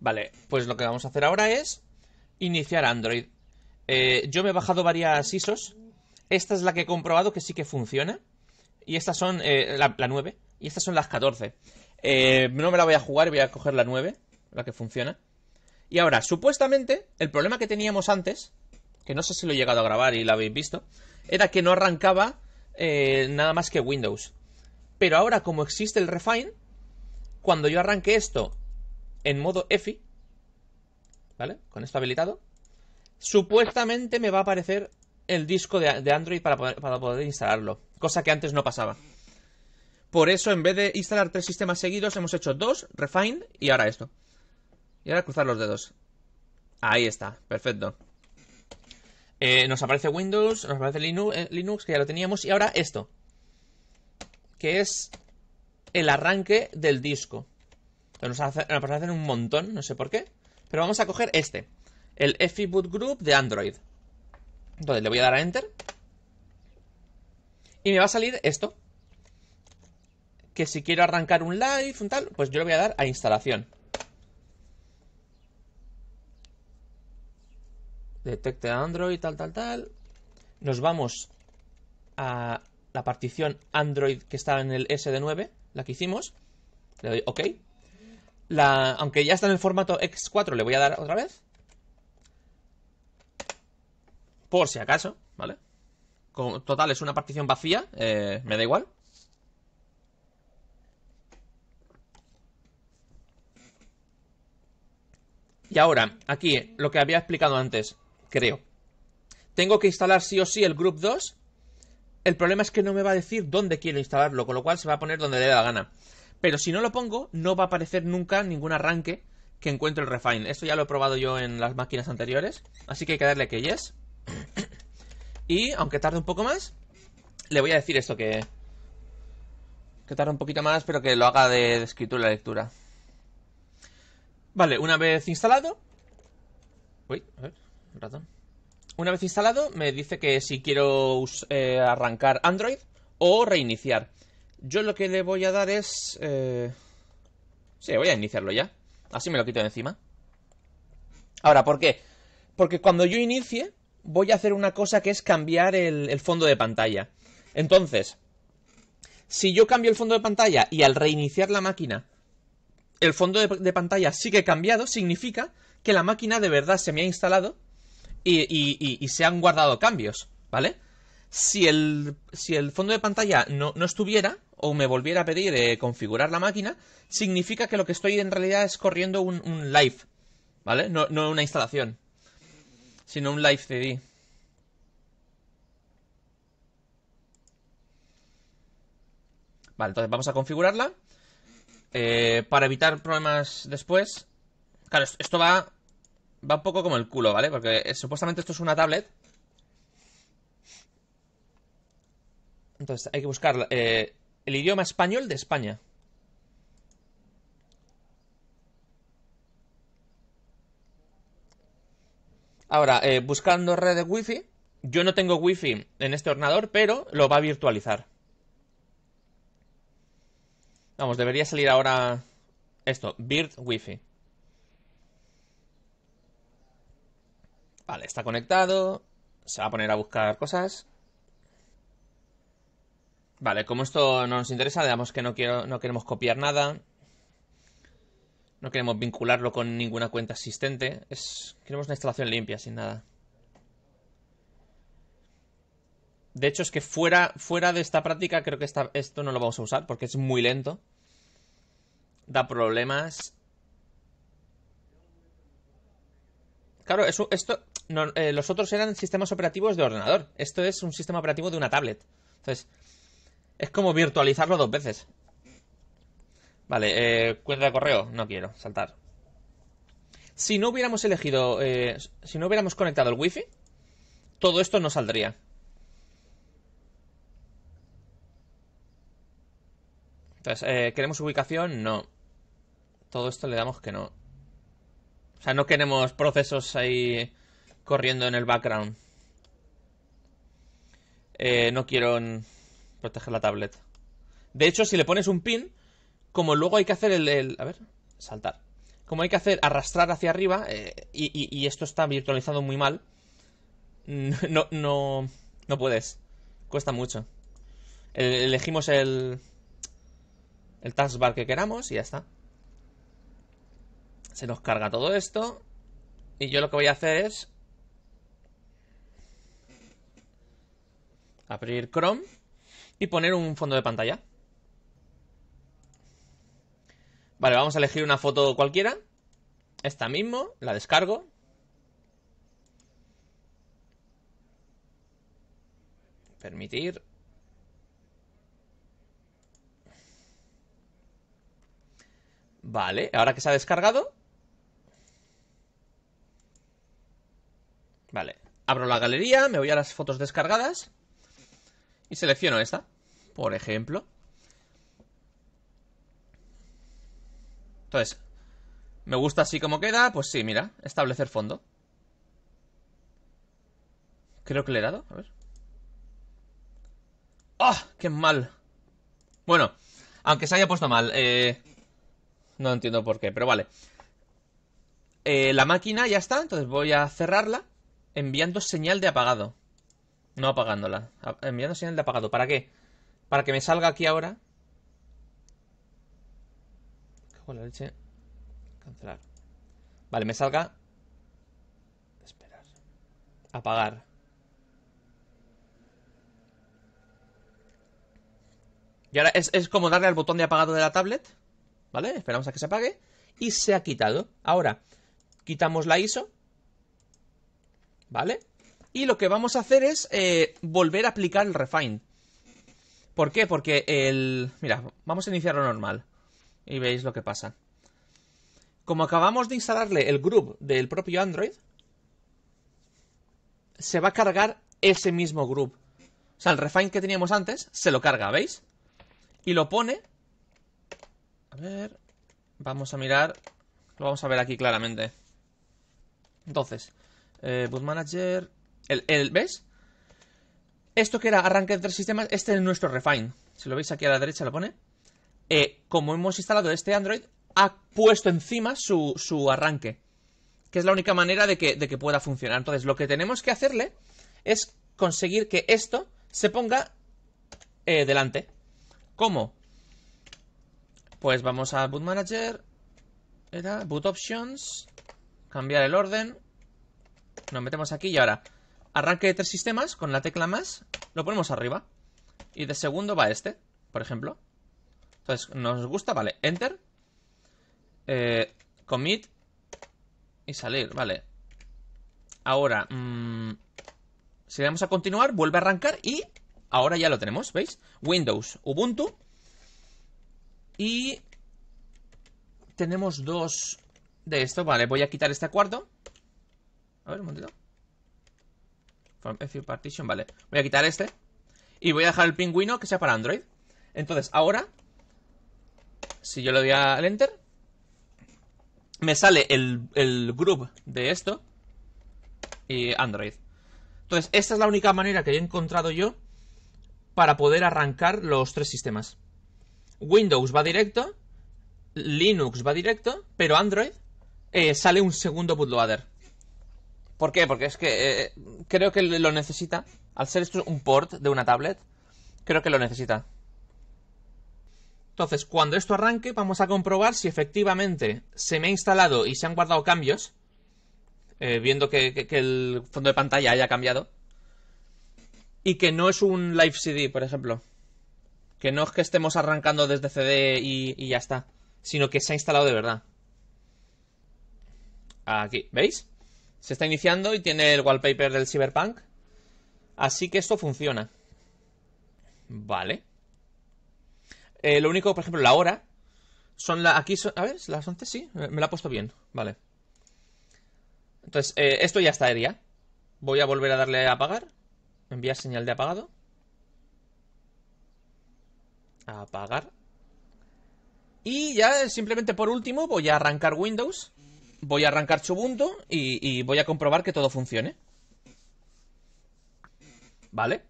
Vale, pues lo que vamos a hacer ahora es iniciar Android. Eh, yo me he bajado varias ISOs. Esta es la que he comprobado que sí que funciona. Y estas son eh, la, 9. Y estas son las 14. Eh, no me la voy a jugar, voy a coger la 9, la que funciona. Y ahora, supuestamente, el problema que teníamos antes, que no sé si lo he llegado a grabar y lo habéis visto, era que no arrancaba nada más que Windows. Pero ahora, como existe el Refine, cuando yo arranque esto en modo EFI, ¿vale? Con esto habilitado, supuestamente me va a aparecer el disco de, Android para poder, instalarlo, cosa que antes no pasaba. Por eso, en vez de instalar tres sistemas seguidos, hemos hecho dos, Refine y ahora esto. Y ahora cruzar los dedos. Ahí está, perfecto. Eh, nos aparece Windows, nos aparece Linux, eh, Linux, que ya lo teníamos, y ahora esto. Que es el arranque del disco. Nos, hace, a hacer un montón, no sé por qué. Pero vamos a coger este. El EFI Boot Group de Android. Entonces le voy a dar a Enter. Y me va a salir esto. Que si quiero arrancar un live, un tal, pues yo le voy a dar a instalación. Detecte Android, tal, tal, tal. Nos vamos a la partición Android que está en el SD9, la que hicimos. Le doy OK. La, aunque ya está en el formato X4, le voy a dar otra vez. Por si acaso, ¿vale? Con, total, es una partición vacía, eh, me da igual. Y ahora, aquí, lo que había explicado antes, creo. Tengo que instalar sí o sí el Group 2. El problema es que no me va a decir dónde quiero instalarlo, con lo cual se va a poner donde le dé la gana. Pero si no lo pongo, no va a aparecer nunca ningún arranque que encuentre el refine. Esto ya lo he probado yo en las máquinas anteriores, así que hay que darle que yes. y, aunque tarde un poco más, le voy a decir esto que... Que tarde un poquito más, pero que lo haga de, escritura la lectura. Vale, una vez instalado... Uy, a ver, un ratón. Una vez instalado, me dice que si quiero eh, arrancar Android o reiniciar. Yo lo que le voy a dar es... Eh, sí, voy a iniciarlo ya. Así me lo quito de encima. Ahora, ¿por qué? Porque cuando yo inicie, voy a hacer una cosa que es cambiar el, fondo de pantalla. Entonces, si yo cambio el fondo de pantalla y al reiniciar la máquina, el fondo de, pantalla sigue cambiado, significa que la máquina de verdad se me ha instalado y, y, se han guardado cambios, ¿vale? Si el, si el fondo de pantalla no estuviera, o me volviera a pedir eh, configurar la máquina, significa que lo que estoy en realidad es corriendo un, live, ¿vale? No, una instalación, sino un live CD. Vale, entonces vamos a configurarla eh, para evitar problemas después. Claro, esto va, va un poco como el culo, ¿vale? Porque eh, supuestamente esto es una tablet. Entonces hay que buscarla eh, el idioma español de España. Ahora, eh, buscando buscando redes wifi, yo no tengo wifi en este ordenador, pero lo va a virtualizar. Vamos, debería salir ahora esto, Bird Wifi. Vale, está conectado. Se va a poner a buscar cosas. Vale, como esto no nos interesa, digamos que no, quiero, no queremos copiar nada. No queremos vincularlo con ninguna cuenta existente. Es, queremos una instalación limpia, sin nada. De hecho, es que fuera, fuera de esta práctica creo que esta, esto no lo vamos a usar porque es muy lento. Da problemas. Claro, eso, esto, eh, los otros eran sistemas operativos de ordenador. Esto es un sistema operativo de una tablet. Entonces, es como virtualizarlo dos veces. Vale, eh, cuenta de correo. No quiero saltar. Si no hubiéramos elegido... Eh, si no hubiéramos conectado el wifi, todo esto no saldría. Entonces, eh, ¿queremos ubicación? No. Todo esto le damos que no. O sea, no queremos procesos ahí corriendo en el background. Eh, no quiero... Proteger la tablet. De hecho, si le pones un pin, como luego hay que hacer el... a ver, saltar. Como hay que hacer arrastrar hacia arriba, eh, y, y, esto está virtualizado muy mal, no, no, no puedes. Cuesta mucho. elegimos el... El taskbar que queramos y ya está. Se nos carga todo esto. Y yo lo que voy a hacer es... Abrir Chrome y poner un fondo de pantalla. Vale, vamos a elegir una foto cualquiera. Esta mismo, la descargo. Permitir. Vale, ahora que se ha descargado. Vale, abro la galería, me voy a las fotos descargadas. Y selecciono esta, por ejemplo. Entonces, ¿me gusta así como queda? Pues sí, mira, establecer fondo. Creo que le he dado, a ver. ¡Oh! ¡Qué mal! Bueno, aunque se haya puesto mal, eh... No entiendo por qué, pero vale. Eh, la máquina ya está, entonces voy a cerrarla enviando señal de apagado. No apagándola. Enviando señal de apagado. ¿Para qué? Para que me salga aquí ahora. Cago leche. Cancelar. Vale, me salga. Esperar. Apagar. Y ahora es, es como darle al botón de apagado de la tablet. ¿Vale? Esperamos a que se apague. Y se ha quitado. Ahora, quitamos la ISO. ¿Vale? Y lo que vamos a hacer es eh, volver a aplicar el refine. ¿Por qué? Porque el... Mira, vamos a iniciar lo normal. Y veis lo que pasa. Como acabamos de instalarle el group del propio Android, se va a cargar ese mismo group. O sea, el refine que teníamos antes se lo carga, ¿veis? Y lo pone... A ver... Vamos a mirar... Lo vamos a ver aquí claramente. Entonces, eh, Boot Manager... El, ¿Ves? Esto que era arranque de tres sistemas, este es nuestro refine. Si lo veis aquí a la derecha lo pone. Eh, como hemos instalado este Android, ha puesto encima su, su arranque. Que es la única manera de que, pueda funcionar. Entonces, lo que tenemos que hacerle es conseguir que esto se ponga eh, delante. ¿Cómo? Pues vamos a Boot Manager. Era Boot Options. Cambiar el orden. Nos metemos aquí y ahora Arranque de tres sistemas con la tecla más, lo ponemos arriba. Y de segundo va este, por ejemplo. Entonces, nos gusta, vale, enter. Eh, commit. Y salir, vale. Ahora, mm, si le damos a continuar, vuelve a arrancar y ahora ya lo tenemos, ¿veis? Windows, Ubuntu. Y tenemos dos de esto. Vale, voy a quitar este cuarto. A ver, un momentito. Partition, vale. Voy a quitar este. Y voy a dejar el pingüino que sea para Android. Entonces, ahora, si yo le doy al Enter, me sale el, el group de esto y Android. Entonces, esta es la única manera que he encontrado yo para poder arrancar los tres sistemas. Windows va directo, Linux va directo, pero Android eh, sale un segundo bootloader. ¿Por qué? Porque es que eh, creo que lo necesita. Al ser esto un port de una tablet, creo que lo necesita. Entonces, cuando esto arranque, vamos a comprobar si efectivamente se me ha instalado y se han guardado cambios. Eh, viendo que, el fondo de pantalla haya cambiado. Y que no es un live CD, por ejemplo. Que no es que estemos arrancando desde CD y, y ya está. Sino que se ha instalado de verdad. Aquí, ¿veis? Se está iniciando y tiene el wallpaper del Cyberpunk. Así que esto funciona. Vale. Eh, lo único, por ejemplo, la hora. Son la, aquí a ver, las 11 sí, me la ha puesto bien, vale. Entonces, eh, esto ya está Voy a volver a darle a apagar. Enviar señal de apagado. A apagar. Y ya simplemente por último voy a arrancar Windows voy a arrancar Chubuntu y, voy a comprobar que todo funcione. ¿Vale?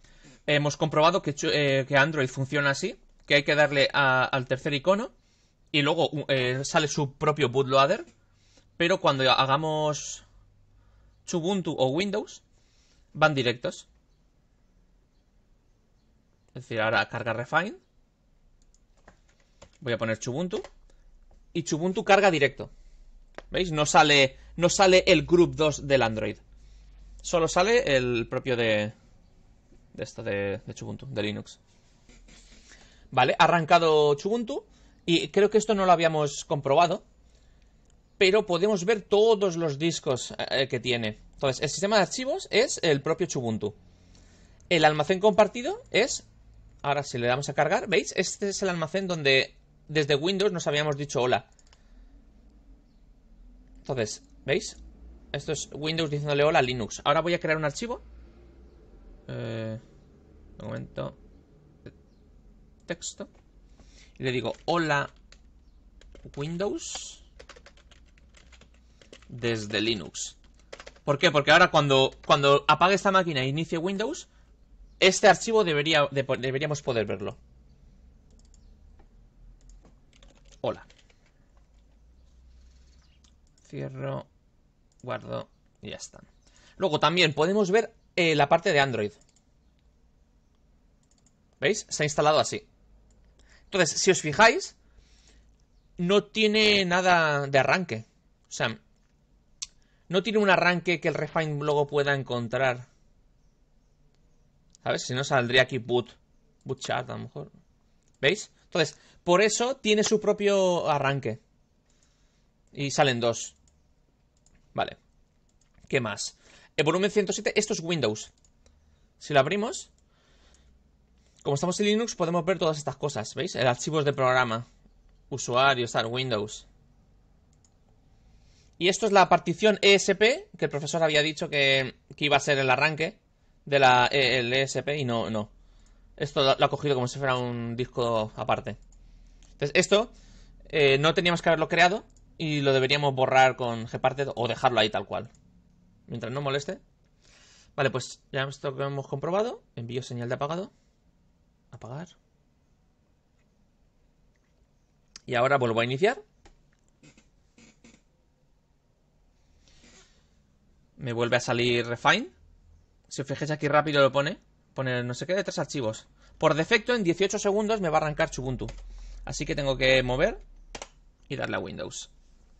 Hemos comprobado que, eh, Android funciona así, que hay que darle al tercer icono y luego eh, sale su propio bootloader. Pero cuando hagamos Chubuntu o Windows, van directos. Es decir, ahora carga Refine. Voy a poner Chubuntu. Y Chubuntu carga directo. ¿Veis? No sale, no sale el Group 2 del Android. Solo sale el propio de... De esto de, de Chubuntu, de Linux. Vale, ha arrancado Chubuntu. Y creo que esto no lo habíamos comprobado. Pero podemos ver todos los discos eh, que tiene. Entonces, el sistema de archivos es el propio Chubuntu. El almacén compartido es... Ahora si le damos a cargar, ¿veis? Este es el almacén donde desde Windows nos habíamos dicho hola. Entonces, ¿veis? Esto es Windows diciéndole hola a Linux. Ahora voy a crear un archivo. Eh, un momento. Texto. Y le digo hola Windows desde Linux. ¿Por qué? Porque ahora cuando, cuando apague esta máquina e inicie Windows, este archivo debería, deberíamos poder verlo. Hola. Cierro, guardo y ya está. Luego también podemos ver eh, la parte de Android. ¿Veis? Se ha instalado así. Entonces, si os fijáis, no tiene nada de arranque. O sea, no tiene un arranque que el Refine luego pueda encontrar. A ver Si no saldría aquí boot, boot a lo mejor. ¿Veis? Entonces, por eso tiene su propio arranque. Y salen dos. Vale. ¿Qué más? El volumen 107, esto es Windows. Si lo abrimos, como estamos en Linux, podemos ver todas estas cosas, ¿veis? El archivos de programa, usuarios, usar Windows. Y esto es la partición ESP, que el profesor había dicho que, iba a ser el arranque de la ESP eh, e y no, no. Esto lo, ha cogido como si fuera un disco aparte. Entonces, esto eh, no teníamos que haberlo creado, y lo deberíamos borrar con gparted o dejarlo ahí tal cual. Mientras no moleste. Vale, pues ya esto que hemos comprobado. Envío señal de apagado. Apagar. Y ahora vuelvo a iniciar. Me vuelve a salir Refine. Si os fijáis aquí rápido lo pone. poner no sé qué de tres archivos. Por defecto en 18 segundos me va a arrancar Chubuntu. Así que tengo que mover y darle a Windows.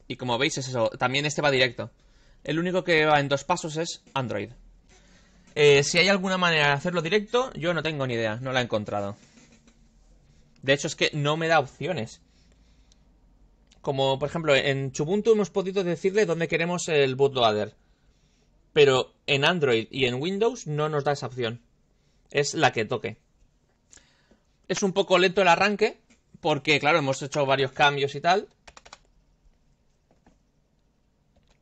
Y como veis es eso, también este va directo. El único que va en dos pasos es Android. Eh, si hay alguna manera de hacerlo directo, yo no tengo ni idea, no la he encontrado. De hecho es que no me da opciones. Como por ejemplo en Chubuntu hemos podido decirle dónde queremos el bootloader. Pero en Android y en Windows no nos da esa opción. Es la que toque. Es un poco lento el arranque, porque claro, hemos hecho varios cambios y tal,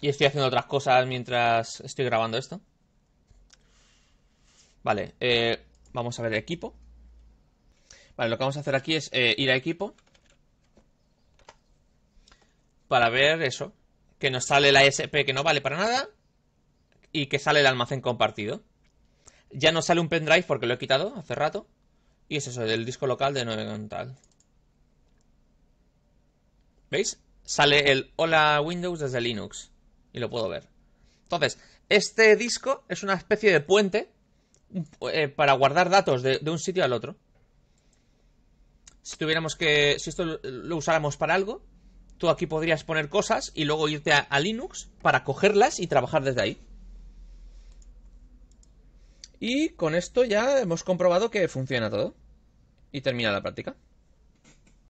y estoy haciendo otras cosas mientras estoy grabando esto. Vale, eh, vamos a ver equipo. Vale, lo que vamos a hacer aquí es eh, ir a equipo. Para ver eso. Que nos sale la SP que no vale para nada. Y que sale el almacén compartido. Ya nos sale un pendrive porque lo he quitado hace rato. Y es eso, del disco local de 9 tal. ¿Veis? Sale el Hola Windows desde Linux y lo puedo ver. Entonces, este disco es una especie de puente eh, para guardar datos de, un sitio al otro. Si tuviéramos que. Si esto lo, usáramos para algo, tú aquí podrías poner cosas y luego irte a, a Linux para cogerlas y trabajar desde ahí. Y con esto ya hemos comprobado que funciona todo. Y termina la práctica.